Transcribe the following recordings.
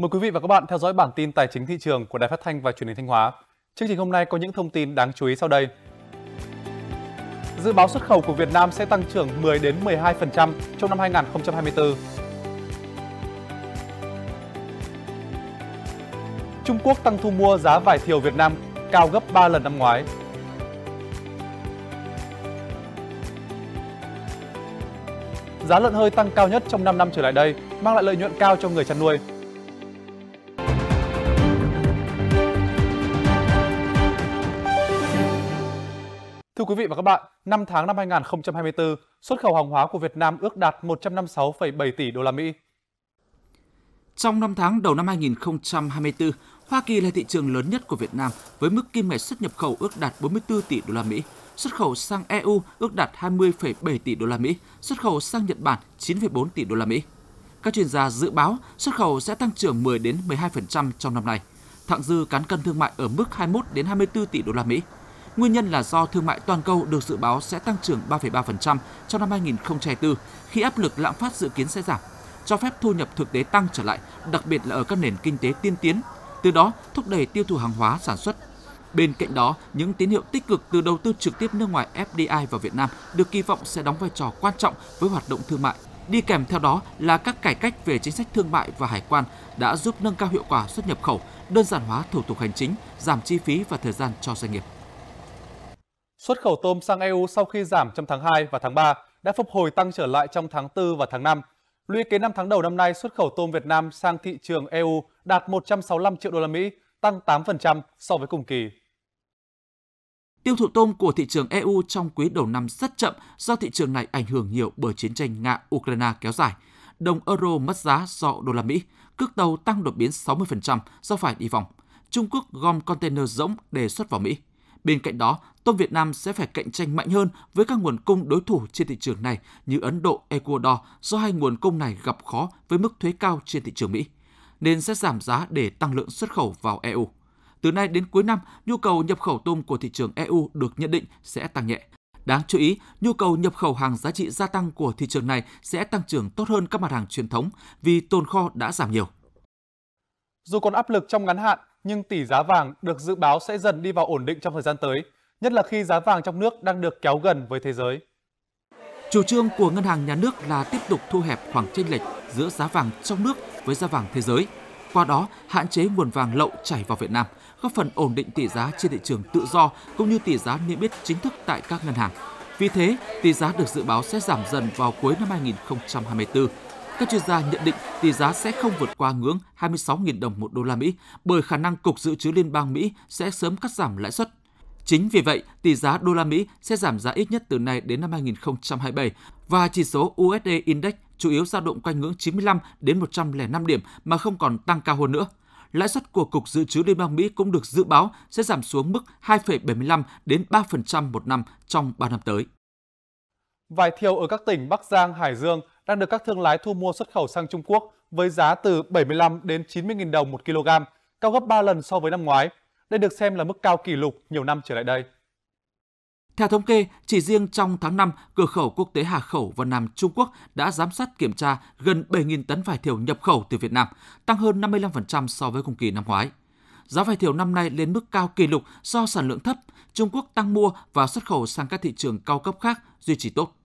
Mời quý vị và các bạn theo dõi bản tin tài chính thị trường của Đài Phát thanh và Truyền hình Thanh Hóa. Chương trình hôm nay có những thông tin đáng chú ý sau đây. Dự báo xuất khẩu của Việt Nam sẽ tăng trưởng 10 đến 12% trong năm 2024. Trung Quốc tăng thu mua giá vải thiều Việt Nam cao gấp 3 lần năm ngoái. Giá lợn hơi tăng cao nhất trong 5 năm trở lại đây, mang lại lợi nhuận cao cho người chăn nuôi. vị và các bạn, năm tháng năm 2024, xuất khẩu hàng hóa của Việt Nam ước đạt 156,7 tỷ đô la Mỹ. Trong năm tháng đầu năm 2024, Hoa Kỳ là thị trường lớn nhất của Việt Nam với mức kim ngạch xuất nhập khẩu ước đạt 44 tỷ đô la Mỹ, xuất khẩu sang EU ước đạt 20,7 tỷ đô la Mỹ, xuất khẩu sang Nhật Bản 9,4 tỷ đô la Mỹ. Các chuyên gia dự báo xuất khẩu sẽ tăng trưởng 10 đến 12% trong năm nay. Thặng dư cán cân thương mại ở mức 21 đến 24 tỷ đô la Mỹ. Nguyên nhân là do thương mại toàn cầu được dự báo sẽ tăng trưởng 3,3% trong năm 2024 khi áp lực lạm phát dự kiến sẽ giảm, cho phép thu nhập thực tế tăng trở lại, đặc biệt là ở các nền kinh tế tiên tiến, từ đó thúc đẩy tiêu thụ hàng hóa sản xuất. Bên cạnh đó, những tín hiệu tích cực từ đầu tư trực tiếp nước ngoài FDI vào Việt Nam được kỳ vọng sẽ đóng vai trò quan trọng với hoạt động thương mại. Đi kèm theo đó là các cải cách về chính sách thương mại và hải quan đã giúp nâng cao hiệu quả xuất nhập khẩu, đơn giản hóa thủ tục hành chính, giảm chi phí và thời gian cho doanh nghiệp. Xuất khẩu tôm sang EU sau khi giảm trong tháng 2 và tháng 3 đã phục hồi tăng trở lại trong tháng 4 và tháng 5. Lũy kế 5 tháng đầu năm nay, xuất khẩu tôm Việt Nam sang thị trường EU đạt 165 triệu đô la Mỹ, tăng 8% so với cùng kỳ. Tiêu thụ tôm của thị trường EU trong quý đầu năm rất chậm do thị trường này ảnh hưởng nhiều bởi chiến tranh Nga-Ukraine kéo dài. Đồng euro mất giá do đô la Mỹ, cước tàu tăng đột biến 60% do phải đi vòng. Trung Quốc gom container rỗng đề xuất vào Mỹ. Bên cạnh đó, tôm Việt Nam sẽ phải cạnh tranh mạnh hơn với các nguồn cung đối thủ trên thị trường này như Ấn Độ, Ecuador do hai nguồn cung này gặp khó với mức thuế cao trên thị trường Mỹ, nên sẽ giảm giá để tăng lượng xuất khẩu vào EU. Từ nay đến cuối năm, nhu cầu nhập khẩu tôm của thị trường EU được nhận định sẽ tăng nhẹ. Đáng chú ý, nhu cầu nhập khẩu hàng giá trị gia tăng của thị trường này sẽ tăng trưởng tốt hơn các mặt hàng truyền thống vì tồn kho đã giảm nhiều. Dù còn áp lực trong ngắn hạn, nhưng tỷ giá vàng được dự báo sẽ dần đi vào ổn định trong thời gian tới nhất là khi giá vàng trong nước đang được kéo gần với thế giới. Chủ trương của ngân hàng nhà nước là tiếp tục thu hẹp khoảng chênh lệch giữa giá vàng trong nước với giá vàng thế giới, qua đó hạn chế nguồn vàng lậu chảy vào Việt Nam, góp phần ổn định tỷ giá trên thị trường tự do cũng như tỷ giá niêm yết chính thức tại các ngân hàng. Vì thế, tỷ giá được dự báo sẽ giảm dần vào cuối năm 2024. Các chuyên gia nhận định tỷ giá sẽ không vượt qua ngưỡng 26.000 đồng một đô la Mỹ bởi khả năng Cục Dự trữ Liên bang Mỹ sẽ sớm cắt giảm lãi suất Chính vì vậy, tỷ giá đô la Mỹ sẽ giảm giá ít nhất từ nay đến năm 2027 và chỉ số USD Index chủ yếu dao động quanh ngưỡng 95 đến 105 điểm mà không còn tăng cao hơn nữa. Lãi suất của Cục Dự trữ Liên bang Mỹ cũng được dự báo sẽ giảm xuống mức 2,75 đến 3% một năm trong 3 năm tới. Vải thiều ở các tỉnh Bắc Giang, Hải Dương đang được các thương lái thu mua xuất khẩu sang Trung Quốc với giá từ 75 đến 90.000 đồng một kg, cao gấp 3 lần so với năm ngoái – đây được xem là mức cao kỷ lục nhiều năm trở lại đây. Theo thống kê, chỉ riêng trong tháng 5, cửa khẩu quốc tế Hà Khẩu và Nam Trung Quốc đã giám sát kiểm tra gần 7.000 tấn vải thiều nhập khẩu từ Việt Nam, tăng hơn 55% so với cùng kỳ năm ngoái. Giá vải thiều năm nay lên mức cao kỷ lục do sản lượng thấp, Trung Quốc tăng mua và xuất khẩu sang các thị trường cao cấp khác duy trì tốt.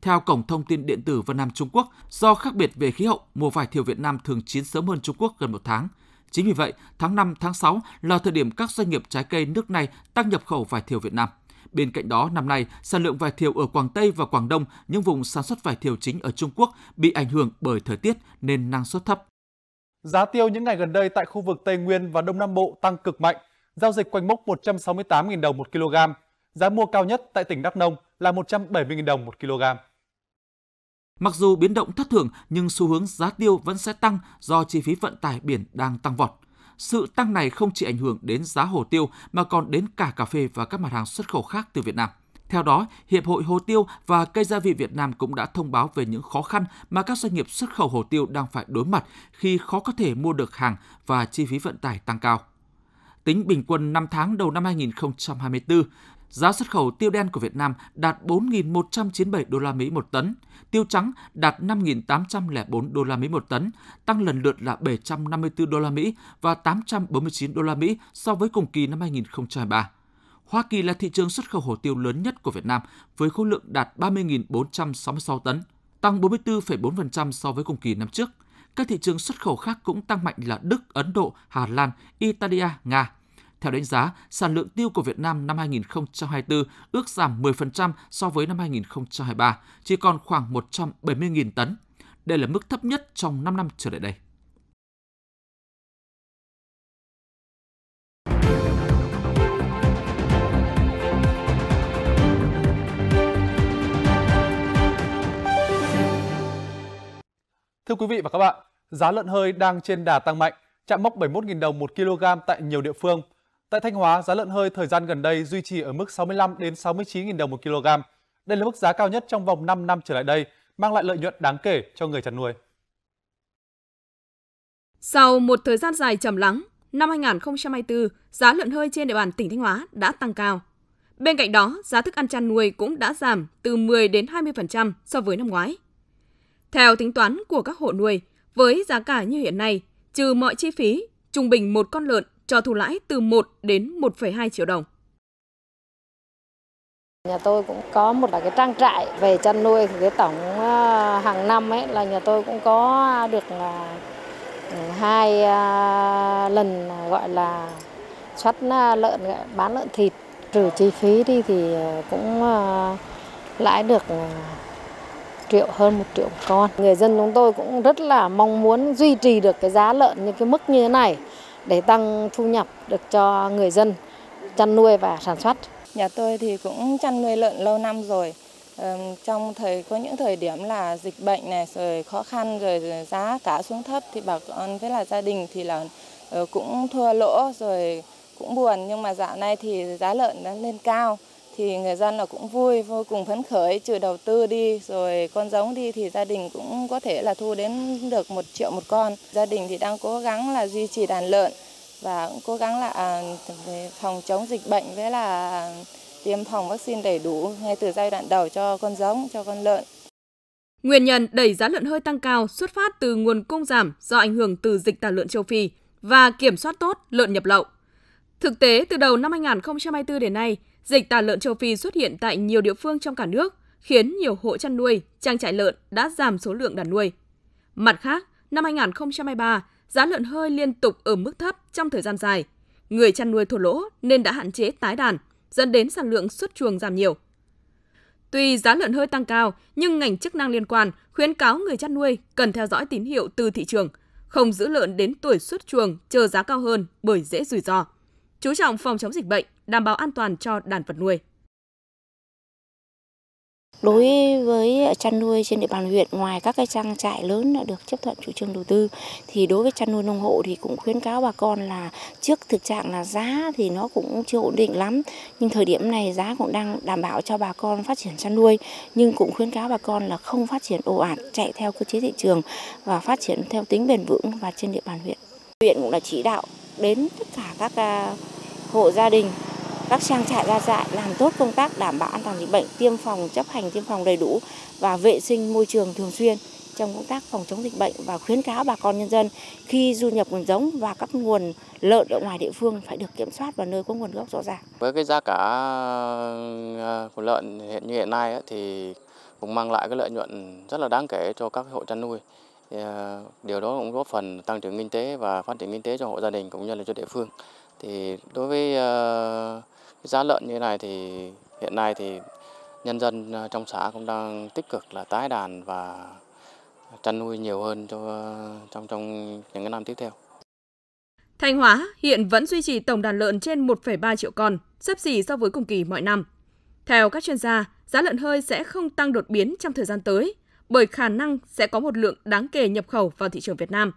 Theo Cổng Thông tin Điện tử Vân Nam Trung Quốc, do khác biệt về khí hậu, mùa vải thiều Việt Nam thường chín sớm hơn Trung Quốc gần một tháng. Chính vì vậy, tháng 5, tháng 6 là thời điểm các doanh nghiệp trái cây nước này tăng nhập khẩu vải thiều Việt Nam. Bên cạnh đó, năm nay, sản lượng vải thiều ở Quảng Tây và Quảng Đông, những vùng sản xuất vải thiều chính ở Trung Quốc bị ảnh hưởng bởi thời tiết nên năng suất thấp. Giá tiêu những ngày gần đây tại khu vực Tây Nguyên và Đông Nam Bộ tăng cực mạnh, giao dịch quanh mốc 168.000 đồng một kg. Giá mua cao nhất tại tỉnh Đắk Nông là 170.000 đồng một kg. Mặc dù biến động thất thường nhưng xu hướng giá tiêu vẫn sẽ tăng do chi phí vận tải biển đang tăng vọt. Sự tăng này không chỉ ảnh hưởng đến giá hồ tiêu mà còn đến cả cà phê và các mặt hàng xuất khẩu khác từ Việt Nam. Theo đó, Hiệp hội Hồ tiêu và Cây gia vị Việt Nam cũng đã thông báo về những khó khăn mà các doanh nghiệp xuất khẩu hồ tiêu đang phải đối mặt khi khó có thể mua được hàng và chi phí vận tải tăng cao. Tính bình quân 5 tháng đầu năm 2024, Giá xuất khẩu tiêu đen của Việt Nam đạt 4.197 đô la Mỹ một tấn, tiêu trắng đạt 5.804 đô la Mỹ một tấn, tăng lần lượt là 754 đô la Mỹ và 849 đô la Mỹ so với cùng kỳ năm 2023. Hoa Kỳ là thị trường xuất khẩu hồ tiêu lớn nhất của Việt Nam với khối lượng đạt 30.466 tấn, tăng 44,4% so với cùng kỳ năm trước. Các thị trường xuất khẩu khác cũng tăng mạnh là Đức, Ấn Độ, Hà Lan, Italia, Nga. Theo đánh giá, sản lượng tiêu của Việt Nam năm 2024 ước giảm 10% so với năm 2023, chỉ còn khoảng 170.000 tấn. Đây là mức thấp nhất trong 5 năm trở lại đây. Thưa quý vị và các bạn, giá lợn hơi đang trên đà tăng mạnh, chạm mốc 71.000 đồng một kg tại nhiều địa phương – Tại Thanh Hóa, giá lợn hơi thời gian gần đây duy trì ở mức 65 đến 69.000 đồng một kg. Đây là mức giá cao nhất trong vòng 5 năm trở lại đây, mang lại lợi nhuận đáng kể cho người chăn nuôi. Sau một thời gian dài trầm lắng, năm 2024, giá lợn hơi trên địa bàn tỉnh Thanh Hóa đã tăng cao. Bên cạnh đó, giá thức ăn chăn nuôi cũng đã giảm từ 10 đến 20% so với năm ngoái. Theo tính toán của các hộ nuôi, với giá cả như hiện nay, trừ mọi chi phí, trung bình một con lợn cho thu lãi từ 1 đến 1,2 triệu đồng. Nhà tôi cũng có một là cái trang trại về chăn nuôi thì cái tổng ờ, hàng năm ấy là nhà tôi cũng có được là ờ, hai ờ, lần gọi là xuất lợn bán lợn thịt trừ chi phí đi thì cũng lãi được triệu hơn một triệu con. Người dân chúng tôi cũng rất là mong muốn duy trì được cái giá lợn như cái mức như thế này để tăng thu nhập được cho người dân chăn nuôi và sản xuất. Nhà tôi thì cũng chăn nuôi lợn lâu năm rồi. Trong thời có những thời điểm là dịch bệnh này rồi khó khăn rồi giá cả xuống thấp thì bà con với là gia đình thì là ờ, cũng thua lỗ rồi cũng buồn nhưng mà dạo này thì giá lợn đã lên cao thì người dân là cũng vui vô cùng phấn khởi trừ đầu tư đi rồi con giống đi thì gia đình cũng có thể là thu đến được một triệu một con gia đình thì đang cố gắng là duy trì đàn lợn và cũng cố gắng là à, phòng chống dịch bệnh với là tiêm phòng vaccine đầy đủ ngay từ giai đoạn đầu cho con giống cho con lợn Nguyên nhân đẩy giá lợn hơi tăng cao xuất phát từ nguồn cung giảm do ảnh hưởng từ dịch tả lợn châu Phi và kiểm soát tốt lợn nhập lậu. Thực tế, từ đầu năm 2024 đến nay, Dịch tả lợn châu Phi xuất hiện tại nhiều địa phương trong cả nước, khiến nhiều hộ chăn nuôi, trang trại lợn đã giảm số lượng đàn nuôi. Mặt khác, năm 2023, giá lợn hơi liên tục ở mức thấp trong thời gian dài. Người chăn nuôi thua lỗ nên đã hạn chế tái đàn, dẫn đến sản lượng xuất chuồng giảm nhiều. Tuy giá lợn hơi tăng cao, nhưng ngành chức năng liên quan khuyến cáo người chăn nuôi cần theo dõi tín hiệu từ thị trường, không giữ lợn đến tuổi xuất chuồng chờ giá cao hơn bởi dễ rủi ro. Chú trọng phòng chống dịch bệnh, đảm bảo an toàn cho đàn vật nuôi. Đối với chăn nuôi trên địa bàn huyện ngoài các cái trang trại lớn đã được chấp thuận chủ trương đầu tư thì đối với chăn nuôi nông hộ thì cũng khuyến cáo bà con là trước thực trạng là giá thì nó cũng chưa ổn định lắm nhưng thời điểm này giá cũng đang đảm bảo cho bà con phát triển chăn nuôi nhưng cũng khuyến cáo bà con là không phát triển ồ ạt chạy theo cơ chế thị trường và phát triển theo tính bền vững và trên địa bàn huyện. Huyện cũng đã chỉ đạo đến tất cả các à, hộ gia đình các trang trại ra trại làm tốt công tác đảm bảo an toàn dịch bệnh, tiêm phòng, chấp hành tiêm phòng đầy đủ và vệ sinh môi trường thường xuyên trong công tác phòng chống dịch bệnh và khuyến cáo bà con nhân dân khi du nhập nguồn giống và các nguồn lợn ở ngoài địa phương phải được kiểm soát và nơi có nguồn gốc rõ ràng. Với cái giá cả à, của lợn hiện như hiện nay thì cũng mang lại cái lợi nhuận rất là đáng kể cho các hộ chăn nuôi. À, điều đó cũng góp phần tăng trưởng kinh tế và phát triển kinh tế cho hộ gia đình cũng như là cho địa phương thì đối với ờ, giá lợn như thế này thì hiện nay thì nhân dân ờ, trong xã cũng đang tích cực là tái đàn và chăn nuôi nhiều hơn ờ, trong trong những năm tiếp theo. Thanh Hóa hiện vẫn duy trì tổng đàn lợn trên 1,3 triệu con, sấp xỉ so với cùng kỳ mọi năm. Theo các chuyên gia, giá lợn hơi sẽ không tăng đột biến trong thời gian tới, bởi khả năng sẽ có một lượng đáng kể nhập khẩu vào thị trường Việt Nam.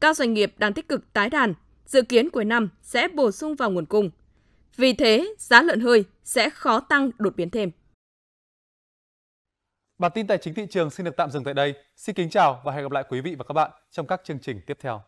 Các doanh nghiệp đang tích cực tái đàn dự kiến cuối năm sẽ bổ sung vào nguồn cung. Vì thế, giá lợn hơi sẽ khó tăng đột biến thêm. Bản tin tài chính thị trường xin được tạm dừng tại đây. Xin kính chào và hẹn gặp lại quý vị và các bạn trong các chương trình tiếp theo.